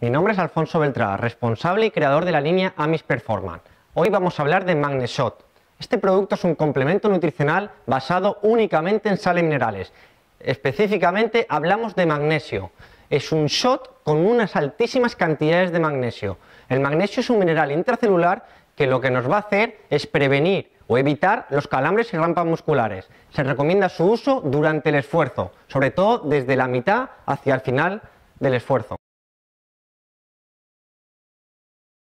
Mi nombre es Alfonso Beltrán, responsable y creador de la línea Amis Performance. Hoy vamos a hablar de MagneShot. Este producto es un complemento nutricional basado únicamente en sales minerales. Específicamente hablamos de magnesio. Es un shot con unas altísimas cantidades de magnesio. El magnesio es un mineral intracelular que lo que nos va a hacer es prevenir o evitar los calambres y rampas musculares. Se recomienda su uso durante el esfuerzo, sobre todo desde la mitad hacia el final del esfuerzo.